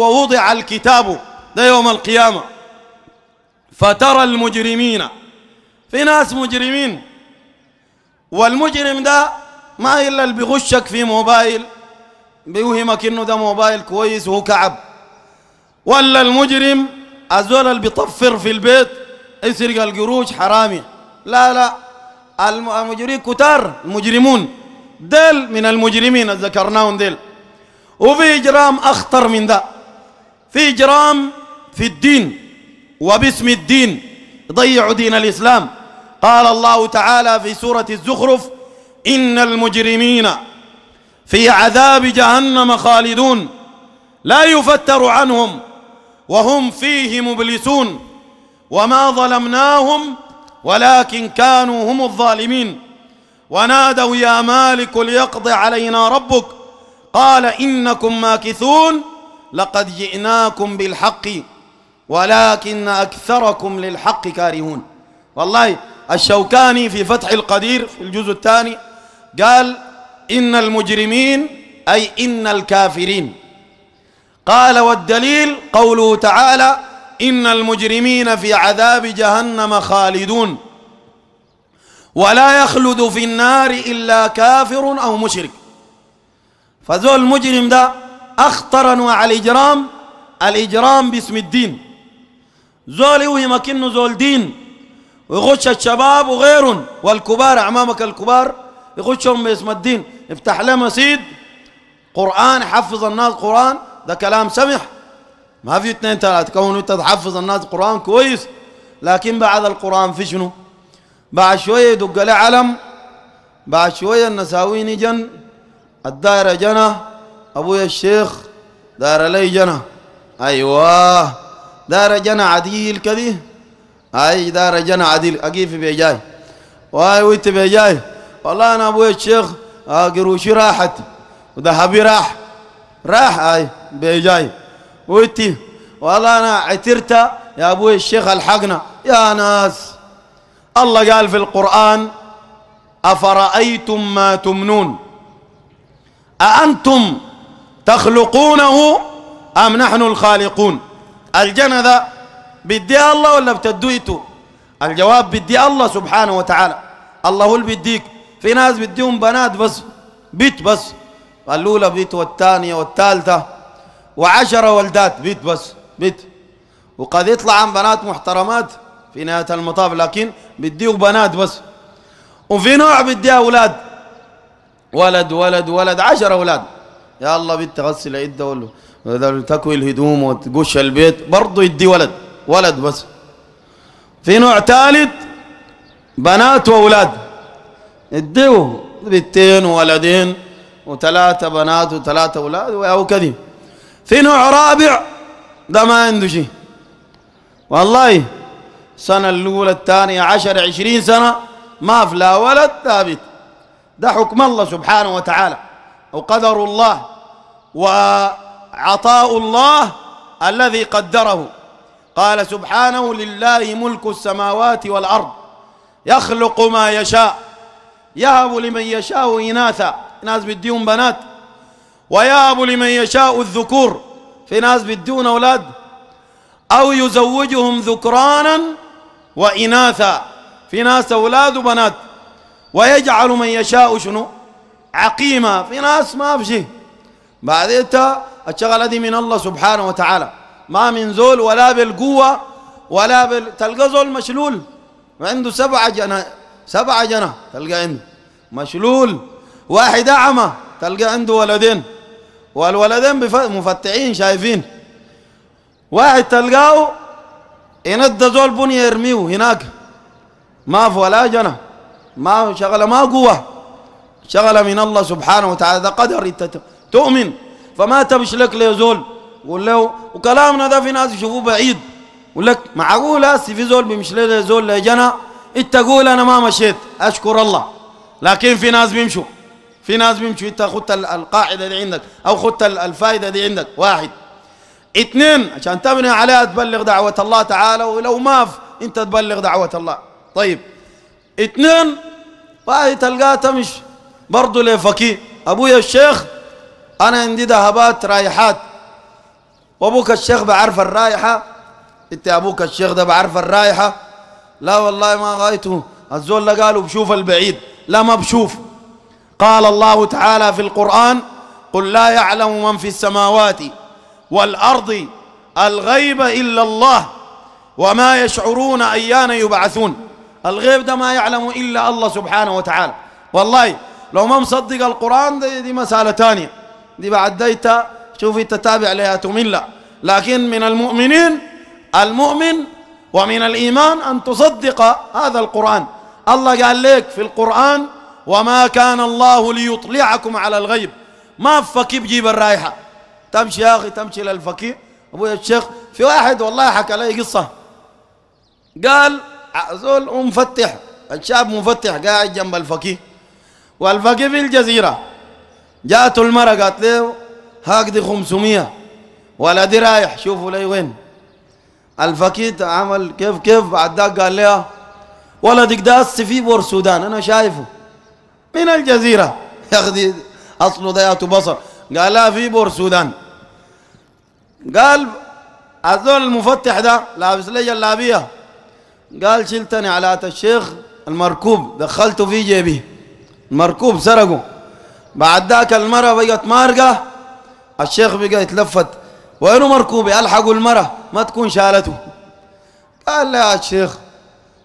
ووضع الكتاب ده يوم القيامة فترى المجرمين في ناس مجرمين والمجرم ده ما إلا اللي بيغشك في موبايل بيوهمك إنه ده موبايل كويس وهو كعب ولا المجرم الزول اللي بيطفر في البيت يسرق القروش حرامي لا لا المجرمين كتار المجرمون ديل من المجرمين ذكرناهم ديل وفي إجرام أخطر من ده في إجرام في الدين وباسم الدين ضيعوا دين الإسلام قال الله تعالى في سورة الزخرف إن المجرمين في عذاب جهنم خالدون لا يفتر عنهم وهم فيه مبلسون وما ظلمناهم ولكن كانوا هم الظالمين ونادوا يا مالك ليقضي علينا ربك قال إنكم ماكثون لقد جئناكم بالحق ولكن أكثركم للحق كارهون والله الشوكاني في فتح القدير في الجزء الثاني قال إن المجرمين أي إن الكافرين قال والدليل قوله تعالى إن المجرمين في عذاب جهنم خالدون ولا يخلد في النار إلا كافر أو مشرك فذو المجرم ده أخطر أنواع الإجرام الإجرام باسم الدين زول يوهم إنه زول دين ويغش الشباب وغيرهم والكبار أعمامك الكبار يغشهم باسم الدين افتح له مسجد قرآن حفظ الناس قرآن ده كلام سمح ما في اثنين ثلاثة كونه انت تحفظ الناس قرآن كويس لكن بعد القرآن في شنو بعد شوية يدق له علم بعد شوية النساوين جن الدائرة جنه أبويا الشيخ دار لي جنة أيوة دار جنة عديل كذي أي دار جنة عديل أقيف بيجاي واي ويت بيجاي والله أنا أبويا الشيخ قروشي راحت وذهبي راح راح أي بيجاي ويت والله أنا عترت يا أبويا الشيخ الحقنا يا ناس الله قال في القرآن أفرأيتم ما تمنون أأنتم تخلقونه أم نحن الخالقون الجنة ذا بدي الله ولا بتدويته الجواب بدي الله سبحانه وتعالى الله هو اللي بيديك في ناس بديهم بنات بس بيت بس الأولى بيت والثانية والثالثة وعشرة ولدات بيت بس بيت وقد يطلع عن بنات محترمات في نهاية المطاف لكن بديه بنات بس وفي نوع بديه أولاد ولد ولد ولد عشرة أولاد يا الله بنت غسل العيد ده ولا تكوي الهدوم وتقش البيت برضه يدي ولد ولد بس في نوع ثالث بنات واولاد اديه بنتين وولدين وثلاثه بنات وثلاثه اولاد او كذي في نوع رابع ده ما عنده شيء والله سنه الاولى الثانيه عشر عشرين سنه ما في لا ولد ثابت ده حكم الله سبحانه وتعالى وقدر الله وعطاء الله الذي قدره قال سبحانه لله ملك السماوات والأرض يخلق ما يشاء يهب لمن يشاء إناثا ناس بديهم بنات ويهب لمن يشاء الذكور في ناس بدون أولاد أو يزوجهم ذكرانا وإناثا في ناس أولاد وبنات ويجعل من يشاء شنو عقيمة في ناس ما في شيء بعدين الشغلة دي من الله سبحانه وتعالى ما من زول ولا بالقوة ولا بال تلقى زول مشلول وعنده سبعة جنة سبعة جنة تلقى عنده مشلول واحد أعمى تلقى عنده ولدين والولدين مفتعين شايفين واحد تلقاه يند زول بني يرميه هناك ما في ولا جنة ما شغلة ما قوة شغلة من الله سبحانه وتعالى ده قدر انت تؤمن فما تمشي لك ليزول يقول له وكلامنا ده في ناس يشوفوه بعيد يقول لك معقول هسه في زول بيمشي لي زول لجنة انت قول انا ما مشيت اشكر الله لكن في ناس بيمشوا في ناس بيمشوا انت خدت القاعدة دي عندك او خدت الفائدة دي عندك واحد اثنين عشان تبني عليها تبلغ دعوة الله تعالى ولو ما انت تبلغ دعوة الله طيب اثنين باقي تلقاه تمشي برضه لفقيه أبويا الشيخ أنا عندي ذهبات رايحات وأبوك الشيخ بعرف الرائحة أنت أبوك الشيخ ده بعرف الرائحة لا والله ما غايته الزول قالوا بشوف البعيد لا ما بشوف قال الله تعالى في القرآن قل لا يعلم من في السماوات والأرض الغيب إلا الله وما يشعرون أيان يبعثون الغيب ده ما يعلم إلا الله سبحانه وتعالى والله لو ما مصدق القرآن دي, دي مسألة تانية دي بعد ديتا شوفي انت تابع لها تملة لكن من المؤمنين المؤمن ومن الإيمان أن تصدق هذا القرآن الله قال لك في القرآن وما كان الله ليطلعكم على الغيب ما فكي بجيب الرائحة تمشي يا أخي تمشي للفكي أبويا الشيخ في واحد والله حكى لي قصة قال زول مفتح الشاب مفتح قاعد جنب الفقيه والباقي في الجزيرة جاءت المرة قالت له هاك دي 500 ولا دي رايح شوفوا لي وين الفكيت عمل كيف كيف بعد ذاك قال لها ولدك ده هسه في بور السودان انا شايفه من الجزيره ياخذ اصله ده بصر قال لها في بور السودان قال الزول المفتح ده لابس لي جلابيه قال شلتني على الشيخ المركوب دخلته في جيبي مركوب سرقه بعد ذاك المرة بقت مارقة الشيخ بقى يتلفت وينه مركوب ألحقوا المرة ما تكون شالته قال لا يا الشيخ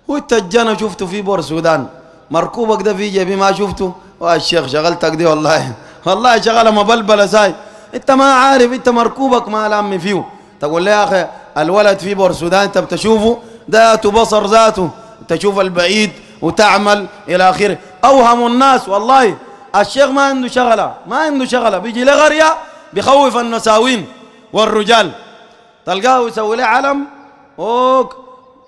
وانت الجنة شفته في بور السودان مركوبك ده في جيبي ما شفته والشيخ شغلتك دي والله والله شغلة مبلبلة ساي انت ما عارف انت مركوبك ما لام فيه تقول لي يا اخي الولد في بور السودان انت بتشوفه ذاته بصر ذاته تشوف البعيد وتعمل الى اخره أوهم الناس والله الشيخ ما عنده شغلة ما عنده شغلة بيجي لغرية بيخوف النساوين والرجال تلقاه يسوي له علم اوك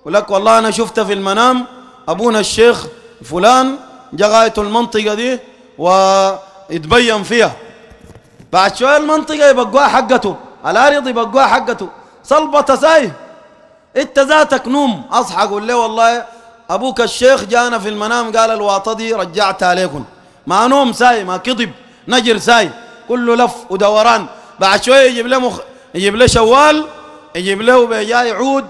ولك والله أنا شفت في المنام أبونا الشيخ فلان غايته المنطقة دي ويتبين فيها بعد شوية المنطقة يبقوها حقته الأرض يبقوها حقته صلبة ساي انت ذاتك نوم اصحى قول له والله أبوك الشيخ جانا في المنام قال الواطدي رجعت عليكم ما نوم ساي ما كذب نجر ساي كله لف ودوران بعد شوية يجيب له مخ... يجيب له شوال يجيب له وبيجاي عود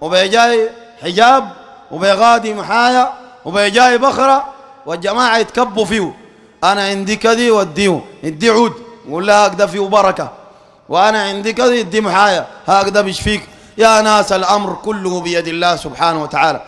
وبيجاي حجاب وبيغادي محايا وبيجاي بخرة والجماعة يتكبوا فيه أنا عندي كذي وديه ادي عود قول له هكذا فيه بركة وأنا عندي كذي ادي محايا هكذا بيشفيك يا ناس الأمر كله بيد الله سبحانه وتعالى